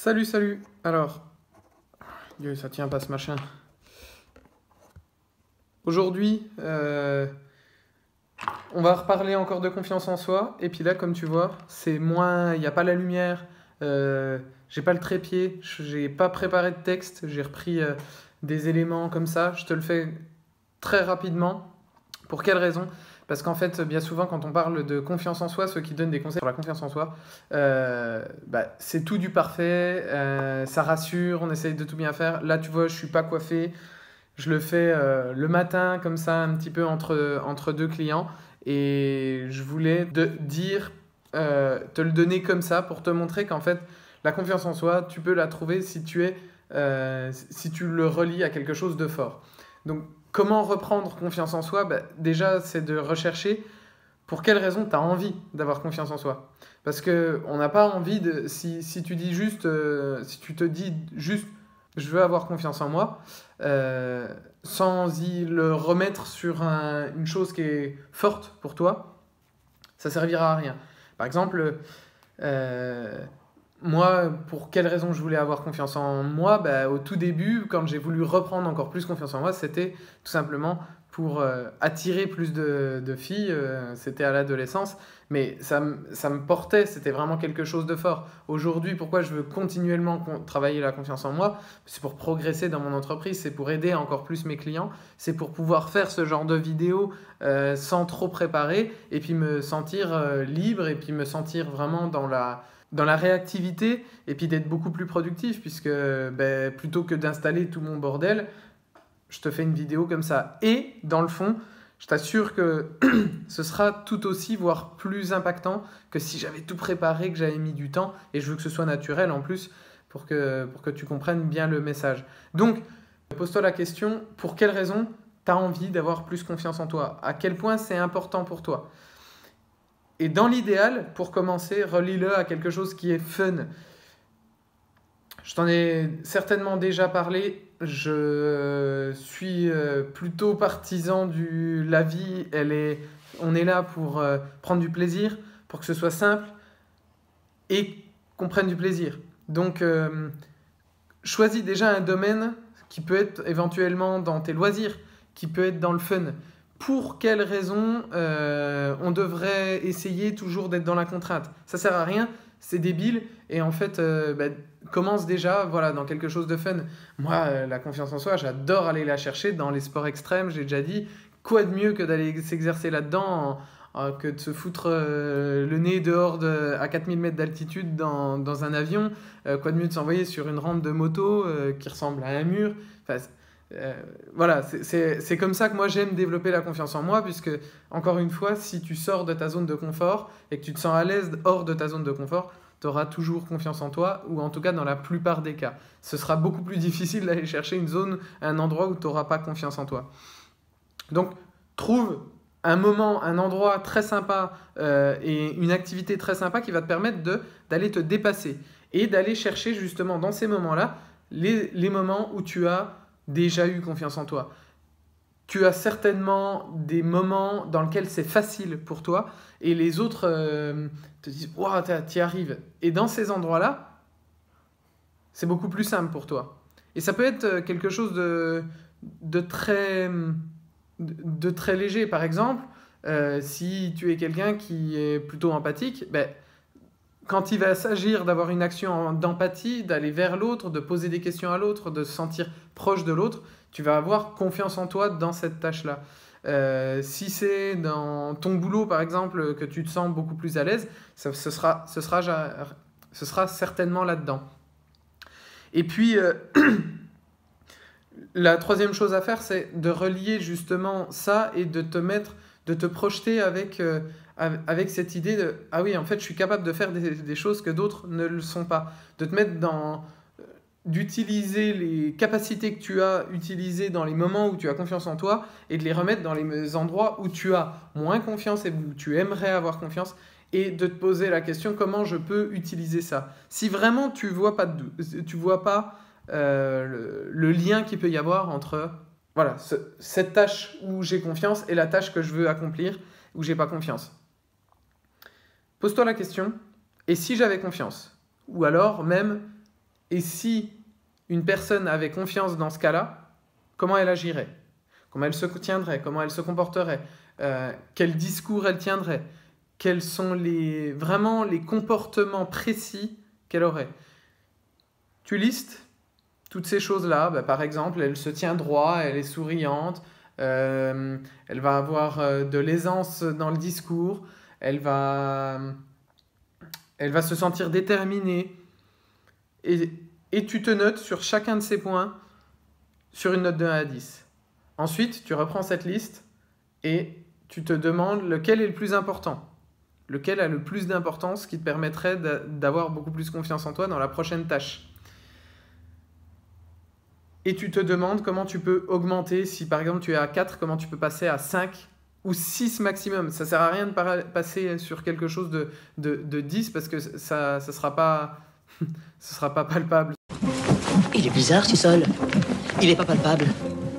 Salut, salut. Alors, Dieu, ça tient pas ce machin. Aujourd'hui, euh, on va reparler encore de confiance en soi. Et puis là, comme tu vois, c'est moins. Il n'y a pas la lumière. Euh, j'ai pas le trépied. J'ai pas préparé de texte. J'ai repris euh, des éléments comme ça. Je te le fais très rapidement. Pour quelle raison parce qu'en fait, bien souvent, quand on parle de confiance en soi, ceux qui donnent des conseils sur la confiance en soi, euh, bah, c'est tout du parfait, euh, ça rassure, on essaye de tout bien faire. Là, tu vois, je ne suis pas coiffé, je le fais euh, le matin, comme ça, un petit peu entre, entre deux clients. Et je voulais te dire, te le donner comme ça pour te montrer qu'en fait, la confiance en soi, tu peux la trouver si tu, si tu le relis à quelque chose de fort. Donc, comment reprendre confiance en soi bah, Déjà, c'est de rechercher pour quelles raisons tu as envie d'avoir confiance en soi. Parce que on n'a pas envie de. Si, tu dis juste. Euh, si tu te dis juste je veux avoir confiance en moi, euh, sans y le remettre sur une chose qui est forte pour toi, ça servira à rien. Par exemple, euh, moi, pour quelle raison je voulais avoir confiance en moi bah, Au tout début, quand j'ai voulu reprendre encore plus confiance en moi, c'était tout simplement pour euh, attirer plus de, filles, euh, c'était à l'adolescence, mais ça, ça me portait, c'était vraiment quelque chose de fort. Aujourd'hui, pourquoi je veux continuellement travailler la confiance en moi C'est pour progresser dans mon entreprise, c'est pour aider encore plus mes clients, c'est pour pouvoir faire ce genre de vidéo euh, sans trop préparer, et puis me sentir libre, et puis me sentir vraiment dans la, dans la réactivité et puis d'être beaucoup plus productif puisque ben, plutôt que d'installer tout mon bordel, je te fais une vidéo comme ça. Et dans le fond, je t'assure que ce sera tout aussi, voire plus impactant que si j'avais tout préparé, que j'avais mis du temps. Et je veux que ce soit naturel en plus pour que, tu comprennes bien le message. Donc, pose-toi la question, pour quelle raison tu as envie d'avoir plus confiance en toi À quel point c'est important pour toi Et dans l'idéal, pour commencer, relie-le à quelque chose qui est fun, je t'en ai certainement déjà parlé. Je suis euh, plutôt partisan du la vie. Elle est, on est là pour euh, prendre du plaisir, pour que ce soit simple et qu'on prenne du plaisir. Donc, euh, choisis déjà un domaine qui peut être éventuellement dans tes loisirs, qui peut être dans le fun. Pour quelles raisons on devrait essayer toujours d'être dans la contrainte Ça sert à rien c'est débile et en fait euh, bah, commence déjà voilà dans quelque chose de fun moi euh, la confiance en soi j'adore aller la chercher dans les sports extrêmes j'ai déjà dit quoi de mieux que d'aller s'exercer là-dedans que de se foutre euh, le nez dehors à 4000 mètres d'altitude dans, un avion, quoi de mieux de s'envoyer sur une rampe de moto qui ressemble à un mur. Euh, voilà, c'est comme ça que moi j'aime développer la confiance en moi, puisque encore une fois, si tu sors de ta zone de confort et que tu te sens à l'aise hors de ta zone de confort, tu auras toujours confiance en toi, ou en tout cas dans la plupart des cas. Ce sera beaucoup plus difficile d'aller chercher une zone, un endroit où tu n'auras pas confiance en toi. Donc, trouve un moment, un endroit très sympa euh, et une activité très sympa qui va te permettre d'aller te dépasser et d'aller chercher justement dans ces moments-là les, les moments où tu as déjà eu confiance en toi. Tu as certainement des moments dans lesquels c'est facile pour toi et les autres euh, te disent Waouh, t'y arrives. Et dans ces endroits-là, c'est beaucoup plus simple pour toi. Et ça peut être euh, quelque chose de, de, très, de très léger. Par exemple, euh, si tu es quelqu'un qui est plutôt empathique, ben quand il va s'agir d'avoir une action d'empathie, d'aller vers l'autre, de poser des questions à l'autre, de se sentir proche de l'autre, tu vas avoir confiance en toi dans cette tâche-là. Euh, si c'est dans ton boulot, par exemple, que tu te sens beaucoup plus à l'aise, ce, sera, certainement là-dedans. Et puis, euh, la troisième chose à faire, c'est de relier justement ça et de te mettre de te projeter avec, euh, avec cette idée de ah oui, en fait, je suis capable de faire des, choses que d'autres ne le sont pas, de te mettre dans euh, d'utiliser les capacités que tu as utilisées dans les moments où tu as confiance en toi et de les remettre dans les endroits où tu as moins confiance et où tu aimerais avoir confiance et de te poser la question comment je peux utiliser ça. Si vraiment tu vois pas tu vois pas euh, le, le lien qu'il peut y avoir entre voilà, cette tâche où j'ai confiance est la tâche que je veux accomplir où j'ai pas confiance. Pose-toi la question, et si j'avais confiance Ou alors même, et si une personne avait confiance dans ce cas-là, comment elle agirait Comment elle se tiendrait Comment elle se comporterait euh, Quel discours elle tiendrait Quels sont les, vraiment les comportements précis qu'elle aurait Tu listes toutes ces choses-là, bah, par exemple, elle se tient droit, elle est souriante, euh, elle va avoir euh, de l'aisance dans le discours, elle va, elle va se sentir déterminée. Et, et tu te notes sur chacun de ces points sur une note de 1 à 10. Ensuite, tu reprends cette liste et tu te demandes lequel est le plus important, lequel a le plus d'importance qui te permettrait d'avoir beaucoup plus confiance en toi dans la prochaine tâche et tu te demandes comment tu peux augmenter. Si par exemple tu es à 4, comment tu peux passer à 5 ou 6 maximum. Ça ne sert à rien de passer sur quelque chose de, de, 10 parce que ça ne sera, pas, palpable. Il est bizarre ce sol. Il n'est pas palpable.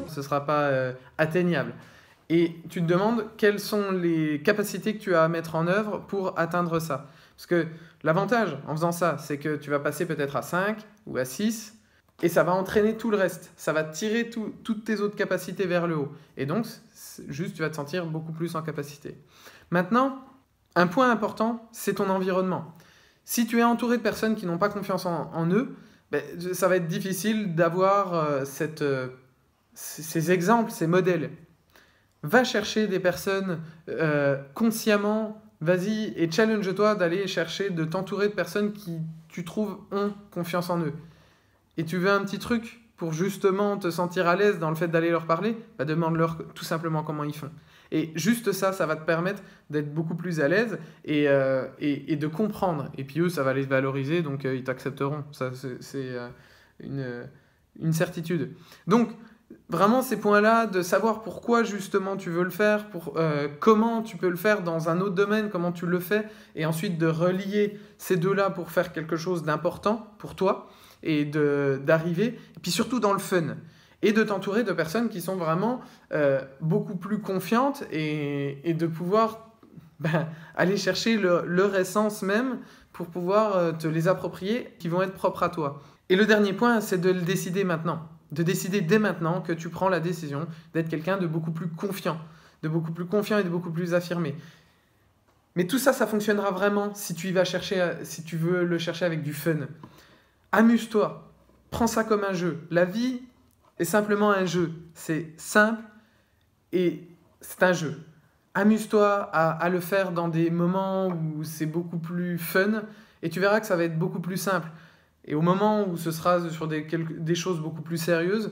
Ce sera pas euh, atteignable. Et tu te demandes quelles sont les capacités que tu as à mettre en œuvre pour atteindre ça. Parce que l'avantage en faisant ça, c'est que tu vas passer peut-être à 5 ou à 6 et ça va entraîner tout le reste. Ça va tirer toutes tes autres capacités vers le haut. Et donc, juste, tu vas te sentir beaucoup plus en capacité. Maintenant, un point important, c'est ton environnement. Si tu es entouré de personnes qui n'ont pas confiance en, eux, ben, ça va être difficile d'avoir euh, euh, ces exemples, ces modèles. Va chercher des personnes euh, consciemment, vas-y et challenge-toi d'aller chercher, de t'entourer de personnes qui, tu trouves, ont confiance en eux et tu veux un petit truc pour justement te sentir à l'aise dans le fait d'aller leur parler, bah, demande-leur tout simplement comment ils font. Et juste ça, ça va te permettre d'être beaucoup plus à l'aise et, euh, de comprendre. Et puis eux, ça va les valoriser, donc euh, ils t'accepteront. Ça, c'est euh, une, certitude. Donc, vraiment, ces points-là, de savoir pourquoi justement tu veux le faire, comment tu peux le faire dans un autre domaine, comment tu le fais, et ensuite de relier ces deux-là pour faire quelque chose d'important pour toi et d'arriver, et puis surtout dans le fun. Et de t'entourer de personnes qui sont vraiment euh, beaucoup plus confiantes et, et de pouvoir ben, aller chercher leur essence même pour pouvoir euh, te les approprier, qui vont être propres à toi. Et le dernier point, c'est de le décider maintenant. De décider dès maintenant que tu prends la décision d'être quelqu'un de beaucoup plus confiant, de beaucoup plus confiant et de beaucoup plus affirmé. Mais tout ça, ça fonctionnera vraiment si tu y vas chercher, si tu veux le chercher avec du fun. Amuse-toi. Prends ça comme un jeu. La vie est simplement un jeu. C'est simple et c'est un jeu. Amuse-toi à, le faire dans des moments où c'est beaucoup plus fun et tu verras que ça va être beaucoup plus simple. Et au moment où ce sera sur des, choses beaucoup plus sérieuses,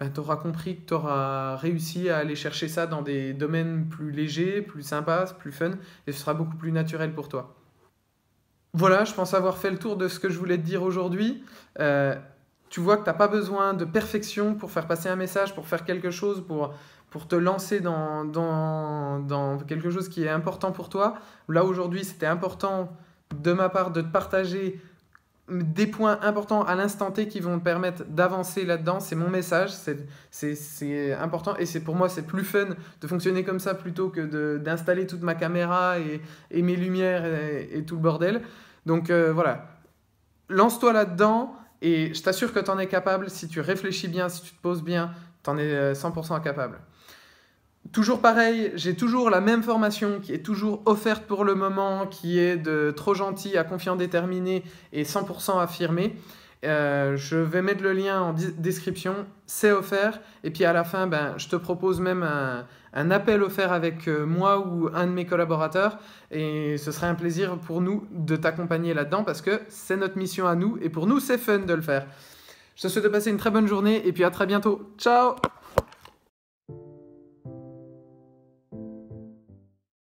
ben, tu auras compris que tu auras réussi à aller chercher ça dans des domaines plus légers, plus sympas, plus fun, et ce sera beaucoup plus naturel pour toi. Voilà, je pense avoir fait le tour de ce que je voulais te dire aujourd'hui. Euh, tu vois que tu n'as pas besoin de perfection pour faire passer un message, pour faire quelque chose, pour, te lancer dans quelque chose qui est important pour toi. Là, aujourd'hui, c'était important de ma part de te partager des points importants à l'instant T qui vont te permettre d'avancer là-dedans. C'est mon message, c'est important et c'est pour moi c'est plus fun de fonctionner comme ça plutôt que d'installer toute ma caméra et, mes lumières et, tout le bordel. Donc euh, voilà, lance-toi là-dedans et je t'assure que tu en es capable si tu réfléchis bien, si tu te poses bien, tu en es 100% euh, capable. Toujours pareil, j'ai toujours la même formation qui est toujours offerte pour le moment, qui est de trop gentil à confiant déterminé et 100% affirmé. Euh, je vais mettre le lien en description, c'est offert. Et puis à la fin, ben, je te propose même un, un appel offert avec euh, moi ou un de mes collaborateurs. Et ce serait un plaisir pour nous de t'accompagner là-dedans parce que c'est notre mission à nous et pour nous, c'est fun de le faire. Je te souhaite de passer une très bonne journée et puis à très bientôt. Ciao